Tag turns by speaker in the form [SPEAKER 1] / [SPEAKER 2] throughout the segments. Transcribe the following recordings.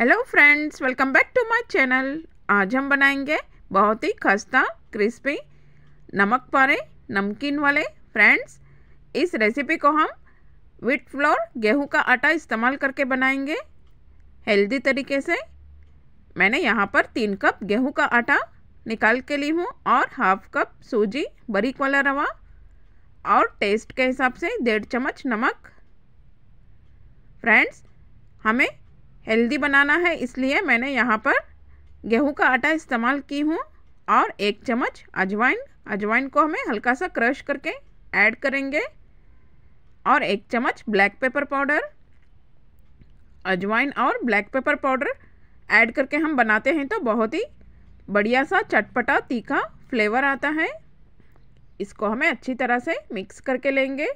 [SPEAKER 1] hello friends welcome back to my channel आज हम बनाएंगे बहुत ही खस्ता क्रिस्पी नमक पारे नमकीन वाले फ्रेंड्स इस रेसिपी को हम विट फ्लोर गेहूं का आटा इस्तेमाल करके बनाएंगे हेल्दी तरीके से मैंने यहाँ पर तीन कप गेहूं का आटा निकाल के ली हूँ और हाफ कप सूजी बरीक वाला रवा और टेस्ट के हिसाब से डेढ़ चम्मच नमक फ्रेंड्स हमें हेल्दी बनाना है इसलिए मैंने यहाँ पर गेहूं का आटा इस्तेमाल की हूँ और एक चम्मच अजवाइन अजवाइन को हमें हल्का सा क्रश करके ऐड करेंगे और एक चम्मच ब्लैक पेपर पाउडर अजवाइन और ब्लैक पेपर पाउडर ऐड करके हम बनाते हैं तो बहुत ही बढ़िया सा चटपटा तीखा फ्लेवर आता है इसको हमें अच्छी तरह से मिक्स करके लेंगे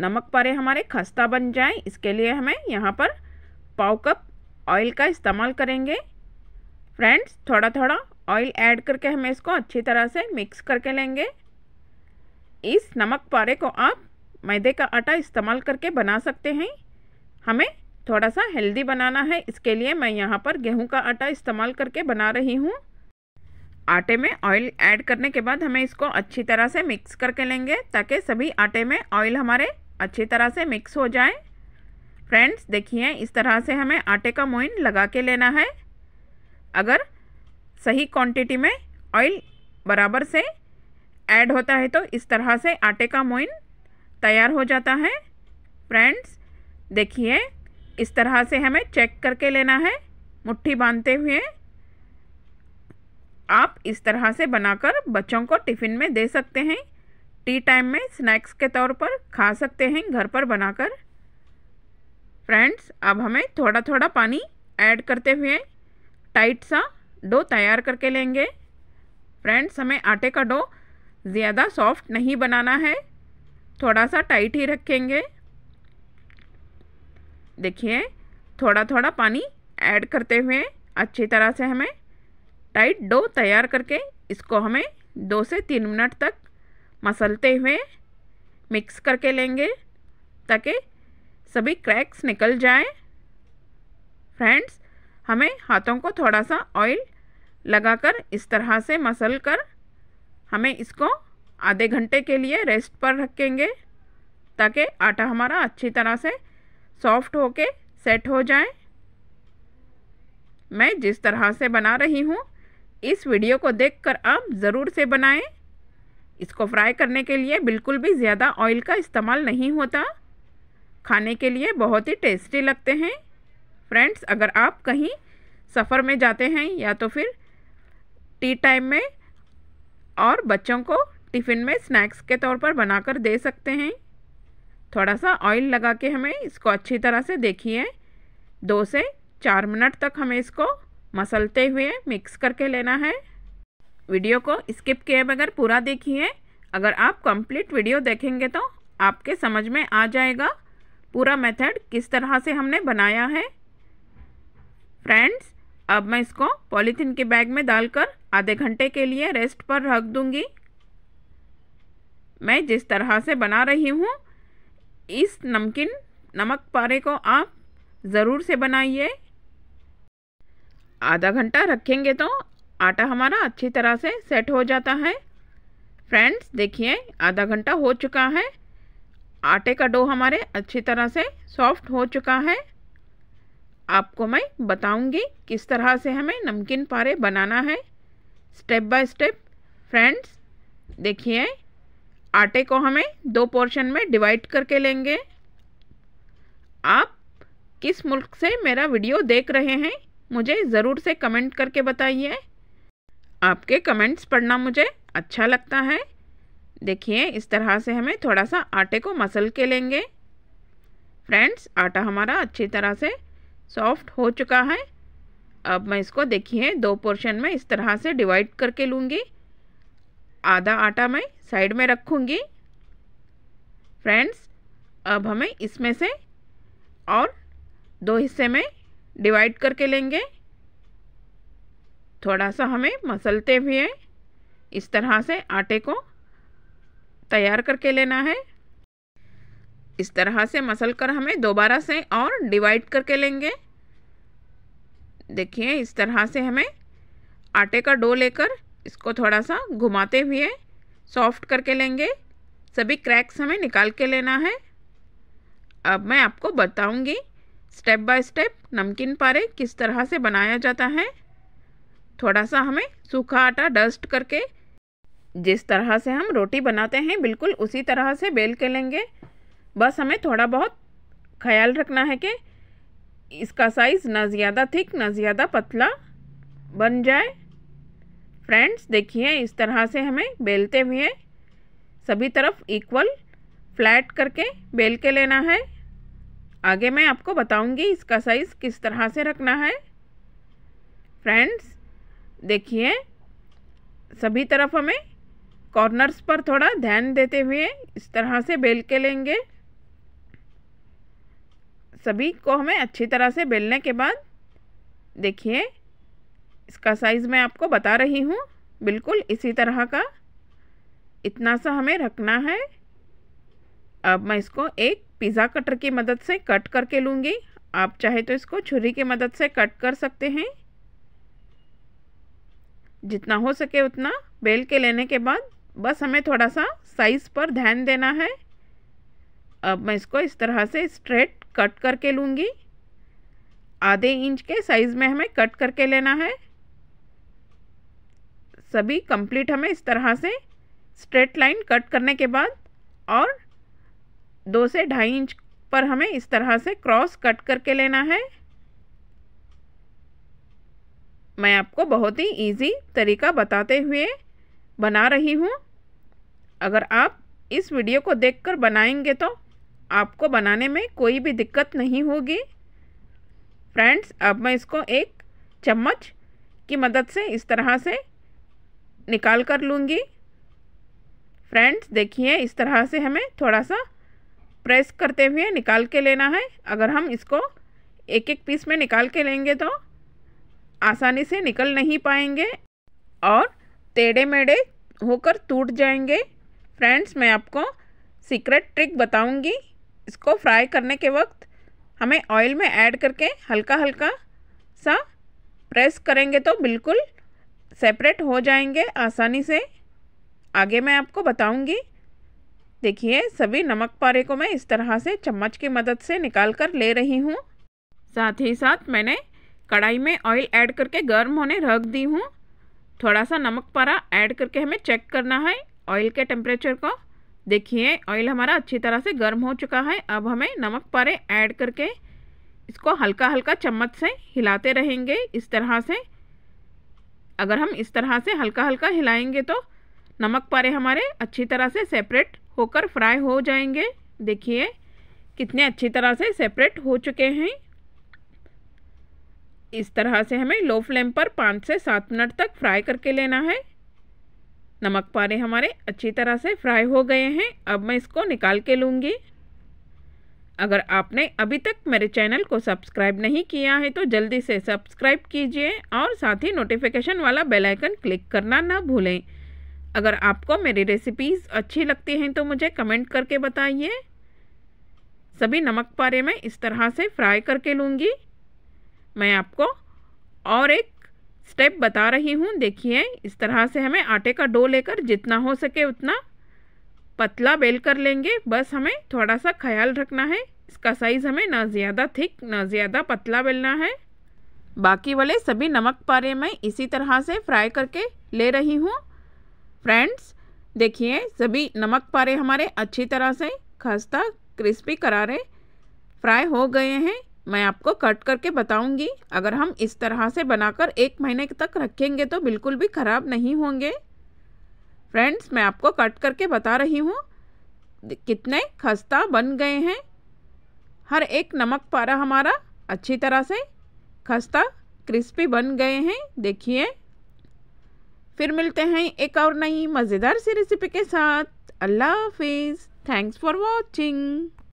[SPEAKER 1] नमक पारे हमारे खस्ता बन जाए इसके लिए हमें यहाँ पर पाव कप ऑयल का इस्तेमाल करेंगे फ्रेंड्स थोड़ा थोड़ा ऑयल ऐड करके हमें इसको अच्छी तरह से मिक्स करके लेंगे इस नमक पारे को आप मैदे का आटा इस्तेमाल करके बना सकते हैं हमें थोड़ा सा हेल्दी बनाना है इसके लिए मैं यहाँ पर गेहूं का आटा इस्तेमाल करके बना रही हूँ आटे में ऑयल ऐड करने के बाद हमें इसको अच्छी तरह से मिक्स करके लेंगे ताकि सभी आटे में ऑयल हमारे अच्छी तरह से मिक्स हो जाए फ्रेंड्स देखिए इस तरह से हमें आटे का मोइन लगा के लेना है अगर सही क्वांटिटी में ऑयल बराबर से ऐड होता है तो इस तरह से आटे का मोइन तैयार हो जाता है फ्रेंड्स देखिए इस तरह से हमें चेक करके लेना है मुट्ठी बांधते हुए आप इस तरह से बनाकर बच्चों को टिफ़िन में दे सकते हैं टी टाइम में स्नैक्स के तौर पर खा सकते हैं घर पर बनाकर फ्रेंड्स अब हमें थोड़ा थोड़ा पानी ऐड करते हुए टाइट सा डो तैयार करके लेंगे फ्रेंड्स हमें आटे का डो ज़्यादा सॉफ्ट नहीं बनाना है थोड़ा सा टाइट ही रखेंगे देखिए थोड़ा थोड़ा पानी ऐड करते हुए अच्छी तरह से हमें टाइट डो तैयार करके इसको हमें दो से तीन मिनट तक मसलते हुए मिक्स करके लेंगे ताकि सभी क्रैक्स निकल जाए फ्रेंड्स हमें हाथों को थोड़ा सा ऑयल लगाकर इस तरह से मसल कर हमें इसको आधे घंटे के लिए रेस्ट पर रखेंगे ताकि आटा हमारा अच्छी तरह से सॉफ्ट होके सेट हो जाए मैं जिस तरह से बना रही हूँ इस वीडियो को देखकर आप ज़रूर से बनाएं इसको फ्राई करने के लिए बिल्कुल भी ज़्यादा ऑयल का इस्तेमाल नहीं होता खाने के लिए बहुत ही टेस्टी लगते हैं फ्रेंड्स अगर आप कहीं सफ़र में जाते हैं या तो फिर टी टाइम में और बच्चों को टिफ़िन में स्नैक्स के तौर पर बनाकर दे सकते हैं थोड़ा सा ऑयल लगा के हमें इसको अच्छी तरह से देखिए दो से चार मिनट तक हमें इसको मसलते हुए मिक्स करके लेना है वीडियो को स्किप किए बगैर पूरा देखिए अगर आप कंप्लीट वीडियो देखेंगे तो आपके समझ में आ जाएगा पूरा मेथड किस तरह से हमने बनाया है फ्रेंड्स अब मैं इसको पॉलीथीन के बैग में डालकर आधे घंटे के लिए रेस्ट पर रख दूंगी मैं जिस तरह से बना रही हूँ इस नमकीन नमक पारे को आप ज़रूर से बनाइए आधा घंटा रखेंगे तो आटा हमारा अच्छी तरह से सेट हो जाता है फ्रेंड्स देखिए आधा घंटा हो चुका है आटे का डो हमारे अच्छी तरह से सॉफ्ट हो चुका है आपको मैं बताऊंगी किस तरह से हमें नमकीन पारे बनाना है स्टेप बाय स्टेप फ्रेंड्स देखिए आटे को हमें दो पोर्शन में डिवाइड करके लेंगे आप किस मुल्क से मेरा वीडियो देख रहे हैं मुझे ज़रूर से कमेंट करके बताइए आपके कमेंट्स पढ़ना मुझे अच्छा लगता है देखिए इस तरह से हमें थोड़ा सा आटे को मसल के लेंगे फ्रेंड्स आटा हमारा अच्छी तरह से सॉफ्ट हो चुका है अब मैं इसको देखिए दो पोर्शन में इस तरह से डिवाइड करके लूँगी आधा आटा मैं साइड में रखूँगी फ्रेंड्स अब हमें इसमें से और दो हिस्से में डिवाइड करके लेंगे थोड़ा सा हमें मसलते हुए इस तरह से आटे को तैयार करके लेना है इस तरह से मसल कर हमें दोबारा से और डिवाइड करके लेंगे देखिए इस तरह से हमें आटे का डो लेकर इसको थोड़ा सा घुमाते हुए सॉफ्ट करके लेंगे सभी क्रैक्स हमें निकाल के लेना है अब मैं आपको बताऊंगी स्टेप बाय स्टेप नमकीन पारे किस तरह से बनाया जाता है थोड़ा सा हमें सूखा आटा डस्ट करके जिस तरह से हम रोटी बनाते हैं बिल्कुल उसी तरह से बेल के लेंगे बस हमें थोड़ा बहुत ख्याल रखना है कि इसका साइज़ ना ज़्यादा थिक ना ज़्यादा पतला बन जाए फ्रेंड्स देखिए इस तरह से हमें बेलते हुए सभी तरफ इक्वल फ्लैट करके बेल के लेना है आगे मैं आपको बताऊंगी इसका साइज़ किस तरह से रखना है फ्रेंड्स देखिए सभी तरफ हमें कॉर्नर्स पर थोड़ा ध्यान देते हुए इस तरह से बेल के लेंगे सभी को हमें अच्छी तरह से बेलने के बाद देखिए इसका साइज़ मैं आपको बता रही हूँ बिल्कुल इसी तरह का इतना सा हमें रखना है अब मैं इसको एक पिज़्ज़ा कटर की मदद से कट करके लूँगी आप चाहे तो इसको छुरी की मदद से कट कर सकते हैं जितना हो सके उतना बेल के लेने के बाद बस हमें थोड़ा सा साइज़ पर ध्यान देना है अब मैं इसको इस तरह से स्ट्रेट कट करके लूँगी आधे इंच के साइज़ में हमें कट करके लेना है सभी कंप्लीट हमें इस तरह से स्ट्रेट लाइन कट करने के बाद और दो से ढाई इंच पर हमें इस तरह से क्रॉस कट करके लेना है मैं आपको बहुत ही इजी तरीका बताते हुए बना रही हूँ अगर आप इस वीडियो को देखकर बनाएंगे तो आपको बनाने में कोई भी दिक्कत नहीं होगी फ्रेंड्स अब मैं इसको एक चम्मच की मदद से इस तरह से निकाल कर लूँगी फ्रेंड्स देखिए इस तरह से हमें थोड़ा सा प्रेस करते हुए निकाल के लेना है अगर हम इसको एक एक पीस में निकाल के लेंगे तो आसानी से निकल नहीं पाएंगे और टेढ़े मेढ़े होकर टूट जाएंगे फ्रेंड्स मैं आपको सीक्रेट ट्रिक बताऊंगी इसको फ्राई करने के वक्त हमें ऑयल में ऐड करके हल्का हल्का सा प्रेस करेंगे तो बिल्कुल सेपरेट हो जाएंगे आसानी से आगे मैं आपको बताऊंगी देखिए सभी नमक पारे को मैं इस तरह से चम्मच की मदद से निकाल कर ले रही हूँ साथ ही साथ मैंने कढ़ाई में ऑयल ऐड करके गर्म होने रख दी हूँ थोड़ा सा नमक पारा ऐड करके हमें चेक करना है ऑयल के टेम्परेचर को देखिए ऑयल हमारा अच्छी तरह से गर्म हो चुका है अब हमें नमक पारे ऐड करके इसको हल्का हल्का चम्मच से हिलाते रहेंगे इस तरह से अगर हम इस तरह से हल्का हल्का हिलाएंगे तो नमक पारे हमारे अच्छी तरह से सेपरेट होकर फ्राई हो जाएंगे देखिए कितने अच्छी तरह से सेपरेट हो चुके हैं इस तरह से हमें लो फ्लेम पर पाँच से सात मिनट तक फ्राई करके लेना है नमक पारे हमारे अच्छी तरह से फ्राई हो गए हैं अब मैं इसको निकाल के लूँगी अगर आपने अभी तक मेरे चैनल को सब्सक्राइब नहीं किया है तो जल्दी से सब्सक्राइब कीजिए और साथ ही नोटिफिकेशन वाला बेल आइकन क्लिक करना ना भूलें अगर आपको मेरी रेसिपीज़ अच्छी लगती हैं तो मुझे कमेंट करके बताइए सभी नमक पारे मैं इस तरह से फ्राई करके लूँगी मैं आपको और एक स्टेप बता रही हूँ देखिए इस तरह से हमें आटे का डो लेकर जितना हो सके उतना पतला बेल कर लेंगे बस हमें थोड़ा सा ख्याल रखना है इसका साइज़ हमें ना ज़्यादा थिक ना ज़्यादा पतला बेलना है बाकी वाले सभी नमक पारे मैं इसी तरह से फ्राई करके ले रही हूँ फ्रेंड्स देखिए सभी नमक पारे हमारे अच्छी तरह से खस्ता क्रिस्पी करारे फ्राई हो गए हैं मैं आपको कट करके बताऊंगी अगर हम इस तरह से बनाकर एक महीने तक रखेंगे तो बिल्कुल भी ख़राब नहीं होंगे फ्रेंड्स मैं आपको कट करके बता रही हूँ कितने खस्ता बन गए हैं हर एक नमक पारा हमारा अच्छी तरह से खस्ता क्रिस्पी बन गए हैं देखिए फिर मिलते हैं एक और नई मज़ेदार सी रेसिपी के साथ अल्लाह हाफिज़ थैंक्स फॉर वॉचिंग